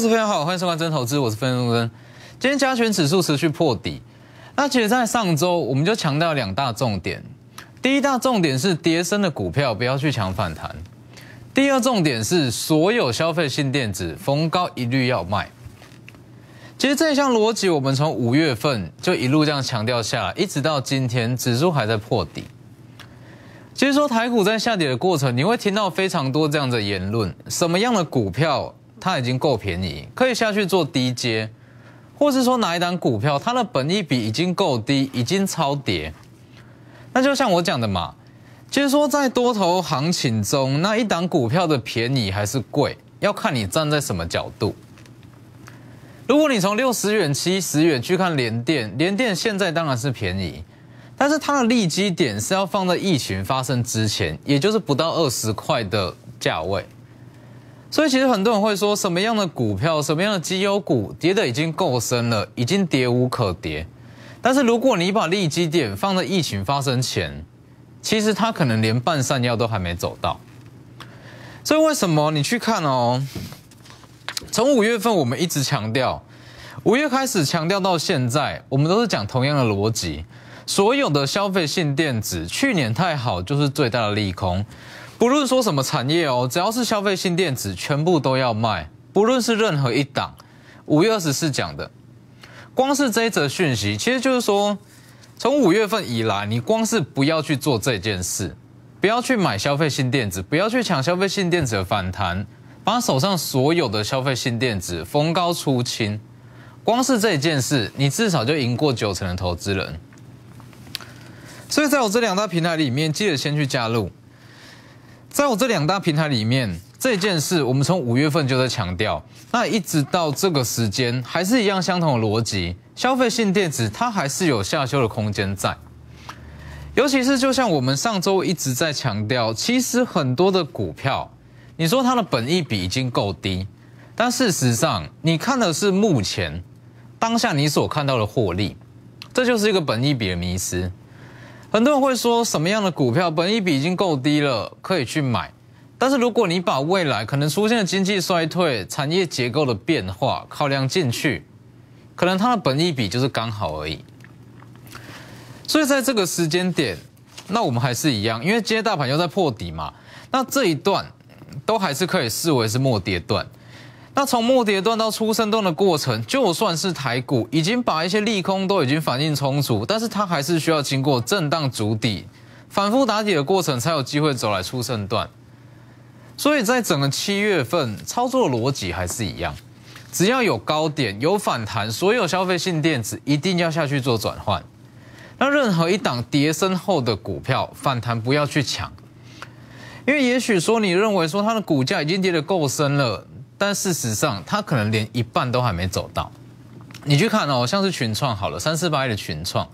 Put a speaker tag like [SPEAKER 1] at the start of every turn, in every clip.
[SPEAKER 1] 各位朋好，欢迎收看真投资，我是分钟真。今天加权指数持续破底，那其实，在上周我们就强调两大重点，第一大重点是跌升的股票不要去抢反弹，第二重点是所有消费性电子逢高一律要卖。其实这一项逻辑，我们从五月份就一路这样强调下，一直到今天，指数还在破底。其实说台股在下跌的过程，你会听到非常多这样的言论，什么样的股票？它已经够便宜，可以下去做低接，或是说拿一档股票，它的本益比已经够低，已经超跌。那就像我讲的嘛，就是说在多头行情中，那一档股票的便宜还是贵，要看你站在什么角度。如果你从六十元、七十元去看联电，联电现在当然是便宜，但是它的利基点是要放在疫情发生之前，也就是不到二十块的价位。所以其实很多人会说，什么样的股票、什么样的绩优股跌的已经够深了，已经跌无可跌。但是如果你把利基点放在疫情发生前，其实它可能连半山腰都还没走到。所以为什么你去看哦？从五月份我们一直强调，五月开始强调到现在，我们都是讲同样的逻辑：所有的消费性电子去年太好，就是最大的利空。不论说什么产业哦，只要是消费性电子，全部都要卖。不论是任何一档，五月二十四讲的，光是这一则讯息，其实就是说，从五月份以来，你光是不要去做这件事，不要去买消费性电子，不要去抢消费性电子的反弹，把手上所有的消费性电子逢高出清。光是这件事，你至少就赢过九成的投资人。所以，在我这两大平台里面，记得先去加入。在我这两大平台里面，这件事我们从五月份就在强调，那一直到这个时间还是一样相同的逻辑。消费性电子它还是有下修的空间在，尤其是就像我们上周一直在强调，其实很多的股票，你说它的本益比已经够低，但事实上你看的是目前当下你所看到的获利，这就是一个本益比的迷失。很多人会说，什么样的股票本一比已经够低了，可以去买。但是如果你把未来可能出现的经济衰退、产业结构的变化考量进去，可能它的本一比就是刚好而已。所以在这个时间点，那我们还是一样，因为今天大盘又在破底嘛，那这一段都还是可以视为是末跌段。那从末跌段到出升段的过程，就算是台股已经把一些利空都已经反应充足，但是它还是需要经过震荡筑底、反复打底的过程，才有机会走来出升段。所以在整个七月份操作逻辑还是一样，只要有高点、有反弹，所有消费性电子一定要下去做转换。那任何一档跌升后的股票反弹不要去抢，因为也许说你认为说它的股价已经跌得够深了。但事实上，它可能连一半都还没走到。你去看哦，像是群创好了，三四八一的群创，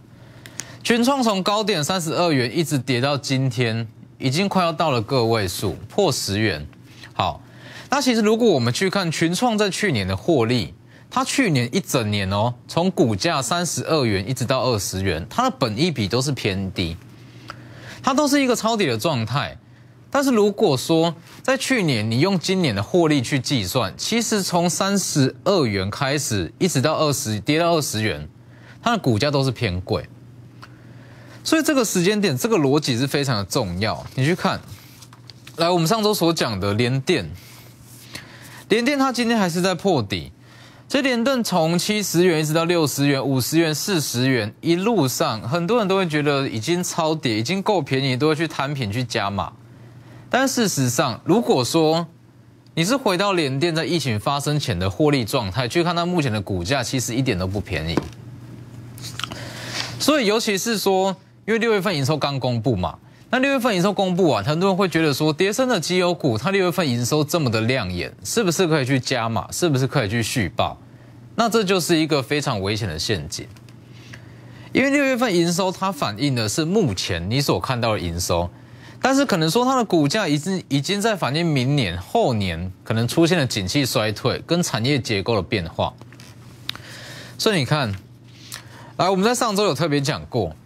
[SPEAKER 1] 群创从高点三十二元一直跌到今天，已经快要到了个位数，破十元。好，那其实如果我们去看群创在去年的获利，它去年一整年哦，从股价三十二元一直到二十元，它的本益比都是偏低，它都是一个抄底的状态。但是如果说，在去年，你用今年的获利去计算，其实从三十二元开始，一直到二十跌到二十元，它的股价都是偏贵。所以这个时间点，这个逻辑是非常的重要。你去看，来我们上周所讲的连电，连电它今天还是在破底。这连电从七十元一直到六十元、五十元、四十元，一路上很多人都会觉得已经超跌，已经够便宜，都会去摊品去加码。但事实上，如果说你是回到联电在疫情发生前的获利状态，去看它目前的股价，其实一点都不便宜。所以，尤其是说，因为六月份营收刚公布嘛，那六月份营收公布啊，很多人会觉得说，台升的绩优股它六月份营收这么的亮眼，是不是可以去加码？是不是可以去续报？那这就是一个非常危险的陷阱，因为六月份营收它反映的是目前你所看到的营收。但是可能说它的股价已经已经在反映明年后年可能出现了景气衰退跟产业结构的变化，所以你看，来我们在上周有特别讲过，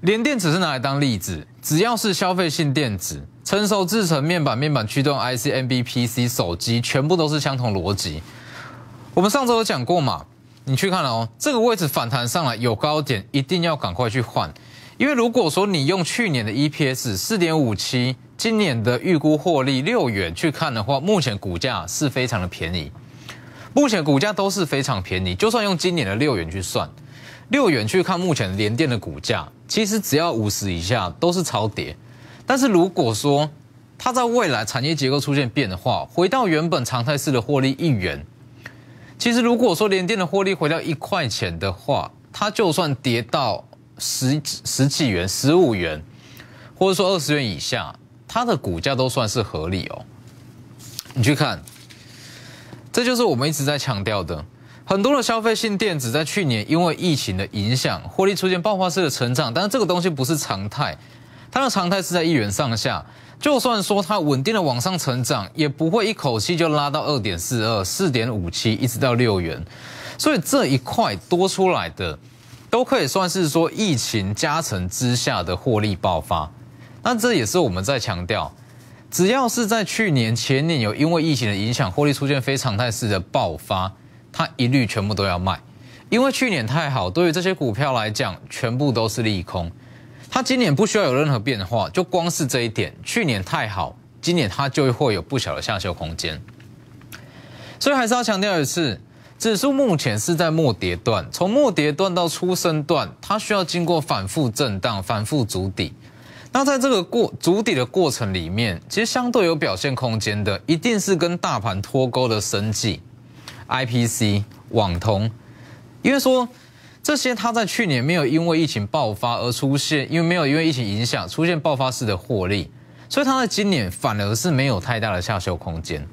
[SPEAKER 1] 联电只是拿来当例子，只要是消费性电子、成熟制成面板、面板驱动 IC、MBPC、手机，全部都是相同逻辑。我们上周有讲过嘛，你去看哦，这个位置反弹上来有高点，一定要赶快去换。因为如果说你用去年的 EPS 四点五七，今年的预估获利六元去看的话，目前股价是非常的便宜。目前股价都是非常便宜，就算用今年的六元去算，六元去看目前联电的股价，其实只要五十以下都是超跌。但是如果说它在未来产业结构出现变化，回到原本常态式的获利一元，其实如果说联电的获利回到一块钱的话，它就算跌到。十十几元、十五元，或者说二十元以下，它的股价都算是合理哦。你去看，这就是我们一直在强调的，很多的消费性电子在去年因为疫情的影响，获利出现爆发式的成长，但是这个东西不是常态，它的常态是在一元上下。就算说它稳定的往上成长，也不会一口气就拉到二点四二、四点五七，一直到六元。所以这一块多出来的。都可以算是说疫情加成之下的获利爆发，那这也是我们在强调，只要是在去年、前年有因为疫情的影响，获利出现非常态式的爆发，它一律全部都要卖，因为去年太好，对于这些股票来讲，全部都是利空，它今年不需要有任何变化，就光是这一点，去年太好，今年它就会有不小的下修空间，所以还是要强调一次。指数目前是在末跌段，从末跌段到初升段，它需要经过反复震荡、反复筑底。那在这个过筑底的过程里面，其实相对有表现空间的，一定是跟大盘脱钩的生计 I P C、网通，因为说这些它在去年没有因为疫情爆发而出现，因为没有因为疫情影响出现爆发式的获利，所以它在今年反而是没有太大的下修空间。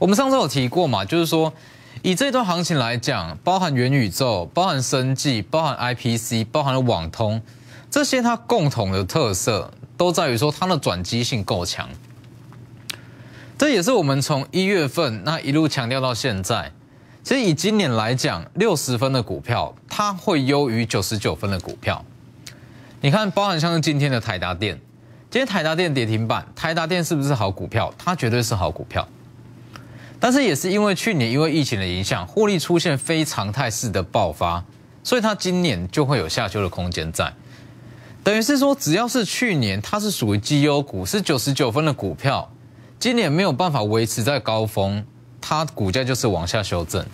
[SPEAKER 1] 我们上次有提过嘛，就是说。以这段行情来讲，包含元宇宙、包含生技、包含 IPC、包含了网通，这些它共同的特色都在于说它的转机性够强。这也是我们从一月份那一路强调到现在。其实以今年来讲，六十分的股票它会优于九十九分的股票。你看，包含像是今天的台达电，今天台达电跌停板，台达电是不是好股票？它绝对是好股票。但是也是因为去年因为疫情的影响，获利出现非常态式的爆发，所以它今年就会有下修的空间在。等于是说，只要是去年它是属于绩优股，是九十九分的股票，今年没有办法维持在高峰，它股价就是往下修正。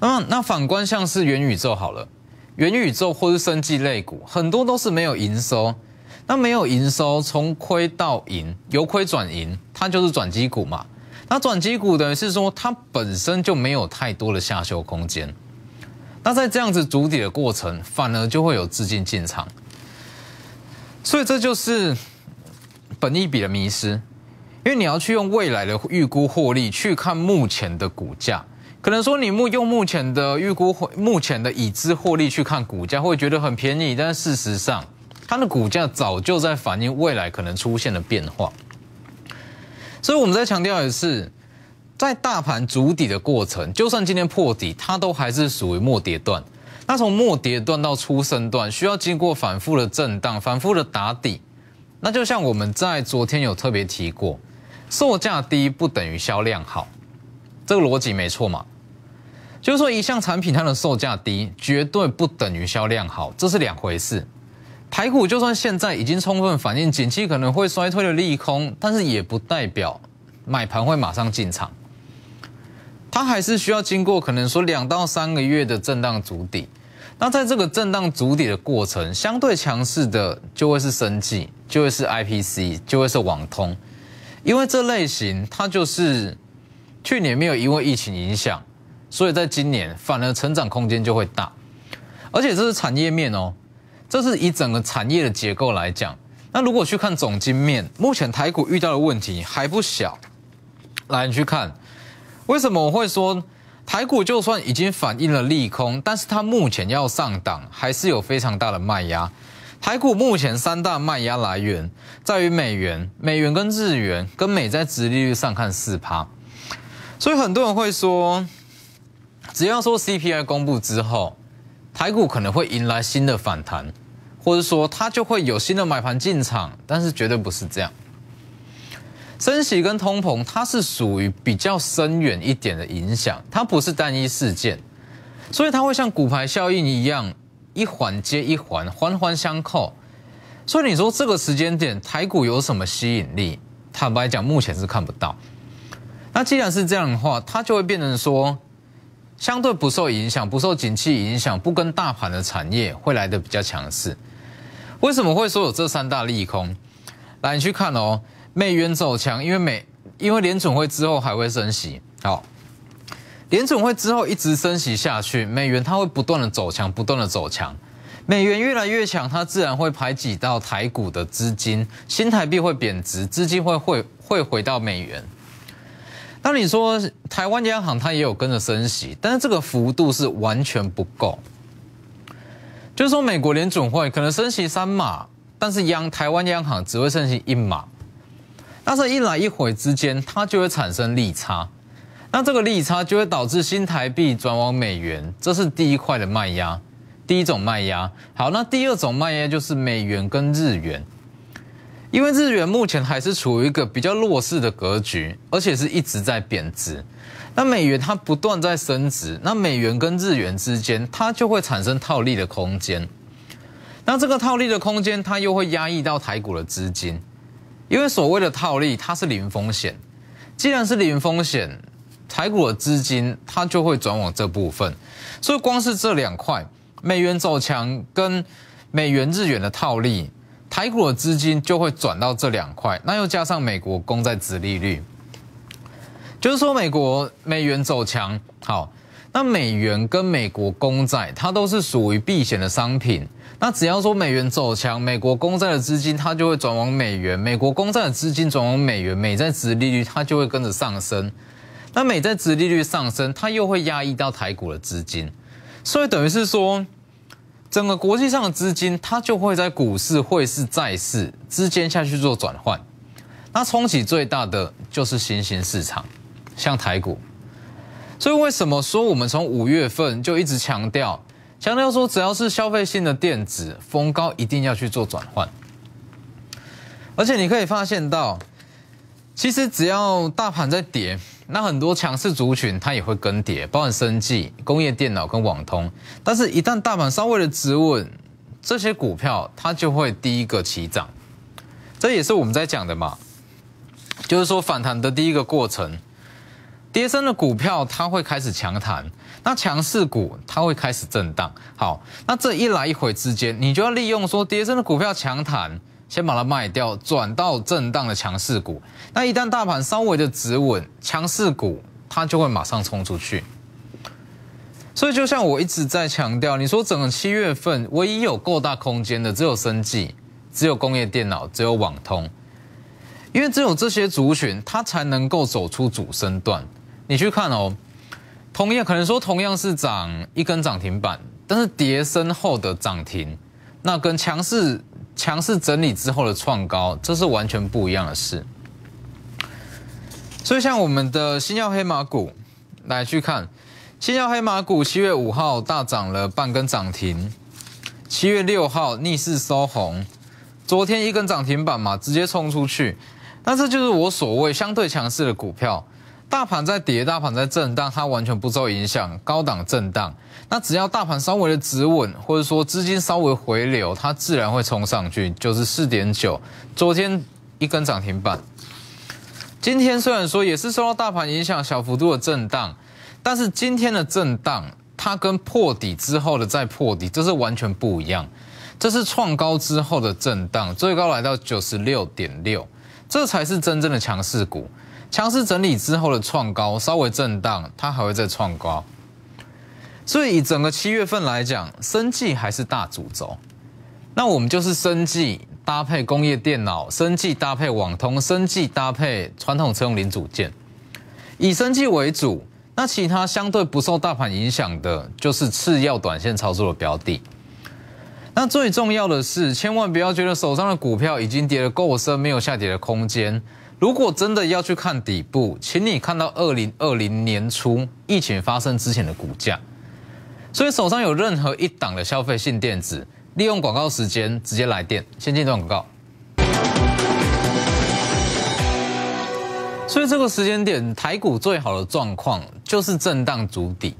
[SPEAKER 1] 嗯，那反观像是元宇宙好了，元宇宙或是生技类股，很多都是没有营收，那没有营收从亏到盈，由亏转盈，它就是转机股嘛。那转机股的是说，它本身就没有太多的下修空间。那在这样子筑底的过程，反而就会有资金进场。所以这就是本一比的迷失，因为你要去用未来的预估获利去看目前的股价，可能说你目用目前的预估获目前的已知获利去看股价会觉得很便宜，但事实上，它的股价早就在反映未来可能出现的变化。所以我们在强调的是，在大盘筑底的过程，就算今天破底，它都还是属于末跌段。那从末跌段到出生段，需要经过反复的震荡、反复的打底。那就像我们在昨天有特别提过，售价低不等于销量好，这个逻辑没错嘛？就是说，一项产品它的售价低，绝对不等于销量好，这是两回事。排骨就算现在已经充分反映景气可能会衰退的利空，但是也不代表买盘会马上进场，它还是需要经过可能说两到三个月的震荡筑底。那在这个震荡筑底的过程，相对强势的就会是生技，就会是 IPC，就会是网通，因为这类型它就是去年没有因为疫情影响，所以在今年反而成长空间就会大，而且这是产业面哦。这是以整个产业的结构来讲，那如果去看总金面，目前台股遇到的问题还不小。来，你去看，为什么我会说台股就算已经反映了利空，但是它目前要上档还是有非常大的卖压。台股目前三大卖压来源在于美元，美元跟日元跟美在殖利率上看四趴，所以很多人会说，只要说 CPI 公布之后。台股可能会迎来新的反弹，或者说它就会有新的买盘进场，但是绝对不是这样。升息跟通膨它是属于比较深远一点的影响，它不是单一事件，所以它会像股牌效应一样，一环接一环，环环相扣。所以你说这个时间点台股有什么吸引力？坦白讲，目前是看不到。那既然是这样的话，它就会变成说。相对不受影响，不受景气影响，不跟大盘的产业会来的比较强势。为什么会说有这三大利空？来，你去看哦，美元走强，因为美，因为联总会之后还会升息，好，联总会之后一直升息下去，美元它会不断的走强，不断的走强，美元越来越强，它自然会排挤到台股的资金，新台币会贬值，资金会会会回到美元。那你说台湾央行它也有跟着升息，但是这个幅度是完全不够。就是说，美国联准会可能升息三码，但是央台湾央行只会升息一码，那这一来一回之间，它就会产生利差。那这个利差就会导致新台币转往美元，这是第一块的卖压，第一种卖压。好，那第二种卖压就是美元跟日元。因为日元目前还是处于一个比较弱势的格局，而且是一直在贬值。那美元它不断在升值，那美元跟日元之间它就会产生套利的空间。那这个套利的空间它又会压抑到台股的资金，因为所谓的套利它是零风险，既然是零风险，台股的资金它就会转往这部分。所以光是这两块，美元走强跟美元日元的套利。台股的资金就会转到这两块，那又加上美国公债殖利率，就是说美国美元走强，好，那美元跟美国公债它都是属于避险的商品，那只要说美元走强，美国公债的资金它就会转往美元，美国公债的资金转往美元，美债殖利率它就会跟着上升，那美债殖利率上升，它又会压抑到台股的资金，所以等于是说。整个国际上的资金，它就会在股市、汇市、债市之间下去做转换。那冲起最大的就是新兴市场，像台股。所以为什么说我们从五月份就一直强调，强调说只要是消费性的电子，逢高一定要去做转换。而且你可以发现到，其实只要大盘在跌。那很多强势族群它也会更迭，包含生技、工业电脑跟网通。但是，一旦大盘稍微的止稳，这些股票它就会第一个起涨。这也是我们在讲的嘛，就是说反弹的第一个过程，跌升的股票它会开始强弹，那强势股它会开始震荡。好，那这一来一回之间，你就要利用说跌升的股票强弹。先把它卖掉，转到震荡的强势股。那一旦大盘稍微的止稳，强势股它就会马上冲出去。所以就像我一直在强调，你说整个七月份唯一有够大空间的，只有生技，只有工业电脑，只有网通，因为只有这些族群，它才能够走出主升段。你去看哦，同业可能说同样是涨一根涨停板，但是叠升后的涨停，那跟强势。强势整理之后的创高，这是完全不一样的事。所以，像我们的新药黑马股来去看，新药黑马股七月五号大涨了半根涨停，七月六号逆势收红，昨天一根涨停板嘛，直接冲出去。那这就是我所谓相对强势的股票。大盘在跌，大盘在震但它完全不受影响，高档震荡。那只要大盘稍微的止稳，或者说资金稍微回流，它自然会冲上去，就是四点九。昨天一根涨停板，今天虽然说也是受到大盘影响，小幅度的震荡，但是今天的震荡它跟破底之后的再破底，这是完全不一样。这是创高之后的震荡，最高来到九十六点六，这才是真正的强势股。强势整理之后的创高，稍微震荡，它还会再创高。所以，以整个七月份来讲，生计还是大主轴。那我们就是生计搭配工业电脑，生计搭配网通，生计搭配传统车用零组件，以生计为主。那其他相对不受大盘影响的，就是次要短线操作的标的。那最重要的是，千万不要觉得手上的股票已经跌得够深，没有下跌的空间。如果真的要去看底部，请你看到二零二零年初疫情发生之前的股价。所以手上有任何一档的消费性电子，利用广告时间直接来电，先进段广告。所以这个时间点台股最好的状况就是震荡筑底，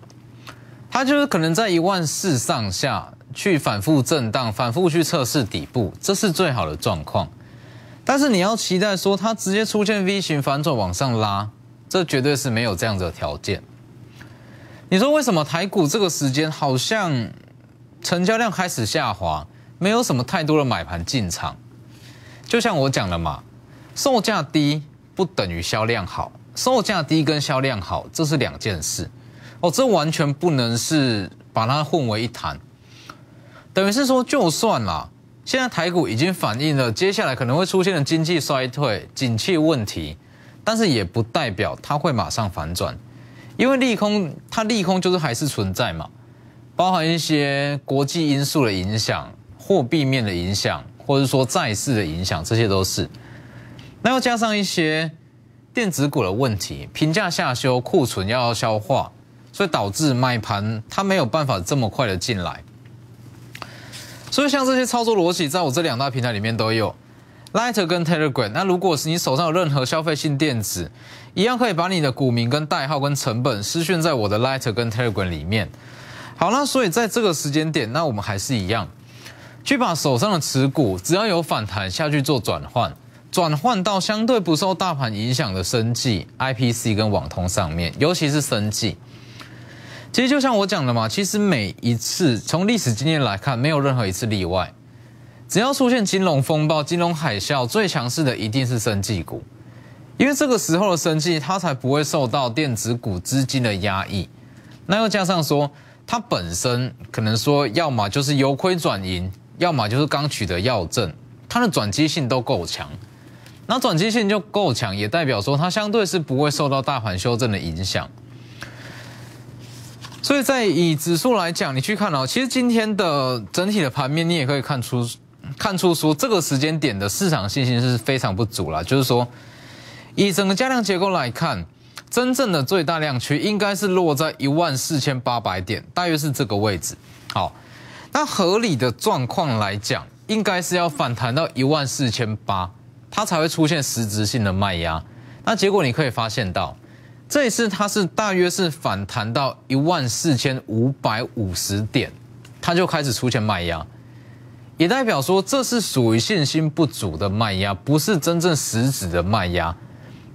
[SPEAKER 1] 它就是可能在一万四上下去反复震荡，反复去测试底部，这是最好的状况。但是你要期待说它直接出现 V 型反转往上拉，这绝对是没有这样的条件。你说为什么台股这个时间好像成交量开始下滑，没有什么太多的买盘进场？就像我讲了嘛，售价低不等于销量好，售价低跟销量好这是两件事。哦，这完全不能是把它混为一谈。等于是说，就算啦，现在台股已经反映了接下来可能会出现的经济衰退、景气问题，但是也不代表它会马上反转。因为利空，它利空就是还是存在嘛，包含一些国际因素的影响、货币面的影响，或者说债市的影响，这些都是。那要加上一些电子股的问题，评价下修、库存要消化，所以导致卖盘它没有办法这么快的进来。所以像这些操作逻辑，在我这两大平台里面都有，Lite g h 跟 Telegram。那如果是你手上有任何消费性电子，一样可以把你的股名、跟代号、跟成本私讯在我的 Lighter 跟 Telegram 里面。好了，所以在这个时间点，那我们还是一样，去把手上的持股，只要有反弹下去做转换，转换到相对不受大盘影响的生技、IPC 跟网通上面，尤其是生技。其实就像我讲的嘛，其实每一次从历史经验来看，没有任何一次例外。只要出现金融风暴、金融海啸，最强势的一定是生技股。因为这个时候的升计，它才不会受到电子股资金的压抑。那又加上说，它本身可能说，要么就是由亏转盈，要么就是刚取得要证，它的转机性都够强。那转机性就够强，也代表说它相对是不会受到大盘修正的影响。所以在以指数来讲，你去看啊，其实今天的整体的盘面，你也可以看出看出说，这个时间点的市场信心是非常不足了，就是说。以整个加量结构来看，真正的最大量区应该是落在一万四千八百点，大约是这个位置。好，那合理的状况来讲，应该是要反弹到一万四千八，它才会出现实质性的卖压。那结果你可以发现到，这一次它是大约是反弹到一万四千五百五十点，它就开始出现卖压，也代表说这是属于信心不足的卖压，不是真正实质的卖压。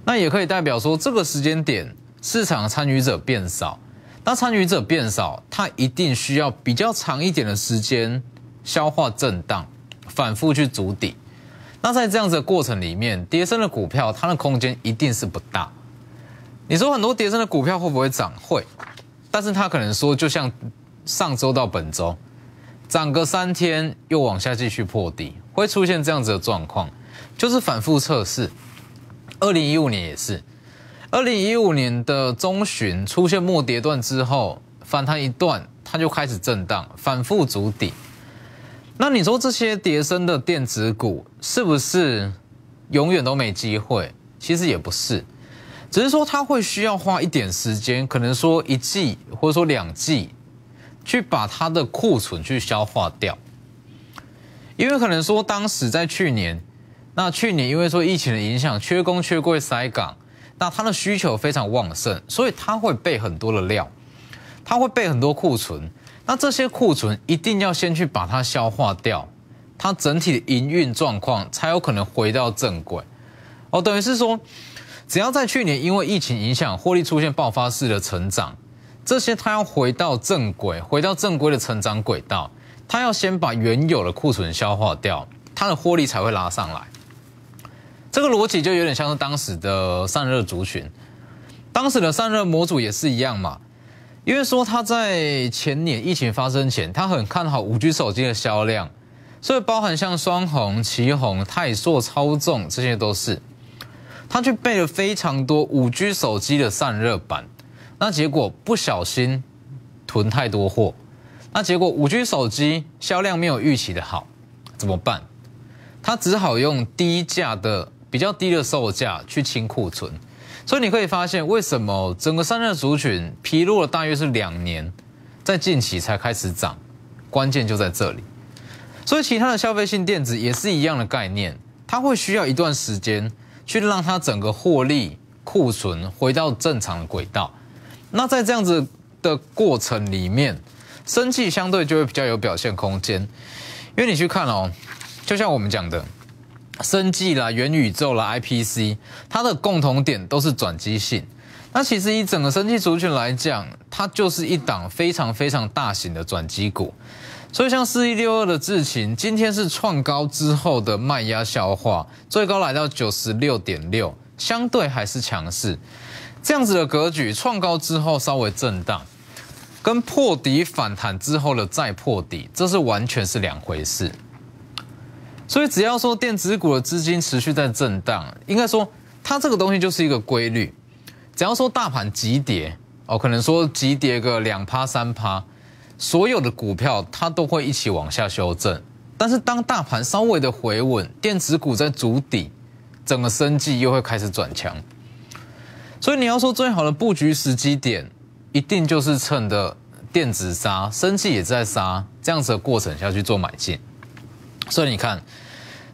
[SPEAKER 1] 那也可以代表说，这个时间点市场参与者变少，那参与者变少，它一定需要比较长一点的时间消化震荡，反复去筑底。那在这样子的过程里面，跌升的股票它的空间一定是不大。你说很多跌升的股票会不会涨？会，但是它可能说，就像上周到本周，涨个三天又往下继续破底，会出现这样子的状况，就是反复测试。二零一五年也是，二零一五年的中旬出现末跌段之后，反弹一段，它就开始震荡，反复筑底。那你说这些叠升的电子股是不是永远都没机会？其实也不是，只是说它会需要花一点时间，可能说一季或者说两季，去把它的库存去消化掉。因为可能说当时在去年。那去年因为说疫情的影响，缺工缺柜塞港，那它的需求非常旺盛，所以它会备很多的料，它会备很多库存。那这些库存一定要先去把它消化掉，它整体的营运状况才有可能回到正轨。哦，等于是说，只要在去年因为疫情影响，获利出现爆发式的成长，这些它要回到正轨，回到正规的成长轨道，它要先把原有的库存消化掉，它的获利才会拉上来。这个逻辑就有点像是当时的散热族群，当时的散热模组也是一样嘛，因为说他在前年疫情发生前，他很看好五 G 手机的销量，所以包含像双红、奇红、泰硕、超众这些都是，他去备了非常多五 G 手机的散热板，那结果不小心囤太多货，那结果五 G 手机销量没有预期的好，怎么办？他只好用低价的。比较低的售价去清库存，所以你可以发现为什么整个散热族群疲弱了大约是两年，在近期才开始涨，关键就在这里。所以其他的消费性电子也是一样的概念，它会需要一段时间去让它整个获利库存回到正常的轨道。那在这样子的过程里面，生气相对就会比较有表现空间，因为你去看哦，就像我们讲的。生技啦，元宇宙啦，I P C，它的共同点都是转机性。那其实以整个生技族群来讲，它就是一档非常非常大型的转机股。所以像四一六二的智勤，今天是创高之后的卖压消化，最高来到九十六点六，相对还是强势。这样子的格局，创高之后稍微震荡，跟破底反弹之后的再破底，这是完全是两回事。所以只要说电子股的资金持续在震荡，应该说它这个东西就是一个规律。只要说大盘急跌哦，可能说急跌个两趴三趴，所有的股票它都会一起往下修正。但是当大盘稍微的回稳，电子股在筑底，整个升计又会开始转强。所以你要说最好的布局时机点，一定就是趁着电子杀升计也在杀这样子的过程下去做买进。所以你看。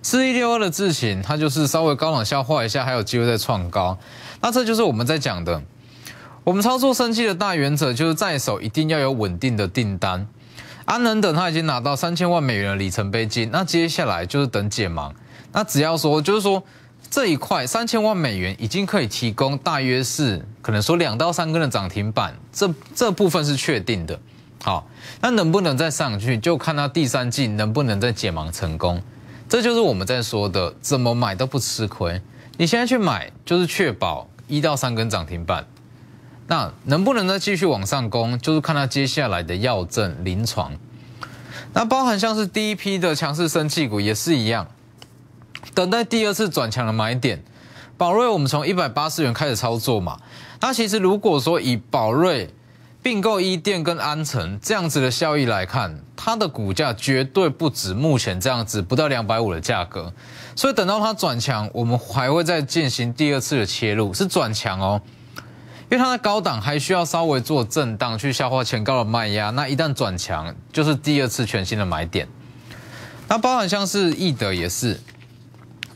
[SPEAKER 1] 四一六二的字形，它就是稍微高冷消化一下，还有机会再创高。那这就是我们在讲的，我们操作升气的大原则，就是在手一定要有稳定的订单。安能等他已经拿到三千万美元的里程碑金，那接下来就是等解盲。那只要说，就是说这一块三千万美元已经可以提供大约是可能说两到三根的涨停板，这这部分是确定的。好，那能不能再上去，就看他第三季能不能再解盲成功。这就是我们在说的，怎么买都不吃亏。你现在去买，就是确保一到三根涨停板。那能不能再继续往上攻，就是看它接下来的药证临床。那包含像是第一批的强势升气股也是一样，等待第二次转强的买点。宝瑞，我们从一百八十元开始操作嘛？那其实如果说以宝瑞。并购一店跟安城这样子的效益来看，它的股价绝对不止目前这样子不到两百五的价格，所以等到它转强，我们还会再进行第二次的切入，是转强哦，因为它的高档还需要稍微做震荡去消化前高的卖压，那一旦转强，就是第二次全新的买点。那包含像是易德也是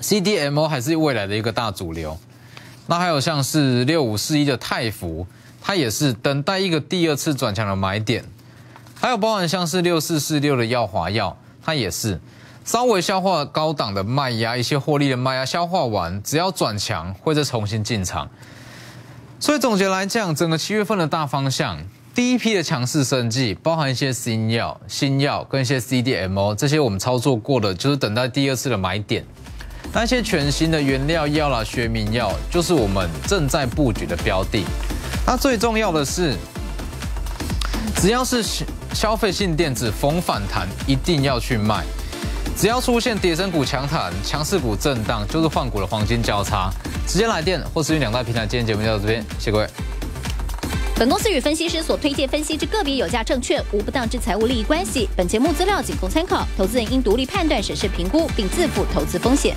[SPEAKER 1] C D M O，还是未来的一个大主流。那还有像是六五四一的泰福。它也是等待一个第二次转强的买点，还有包含像是六四四六的耀华药，它也是稍微消化高档的卖压，一些获利的卖压消化完，只要转强或者重新进场。所以总结来讲，整个七月份的大方向，第一批的强势生技，包含一些新药、新药跟一些 C D M O，这些我们操作过的，就是等待第二次的买点；那些全新的原料药啦、学名药，就是我们正在布局的标的。它最重要的是，只要是消费性电子逢反弹一定要去卖，只要出现跌身股强弹、强势股震荡，就是换股的黄金交叉，直接来电或是与两大平台。今天节目就到这边，谢各位。本公司与分析师所推荐分析之个别有价证券无不当之财务利益关系，本节目资料仅供参考，投资人应独立判断、审视评估，并自负投资风险。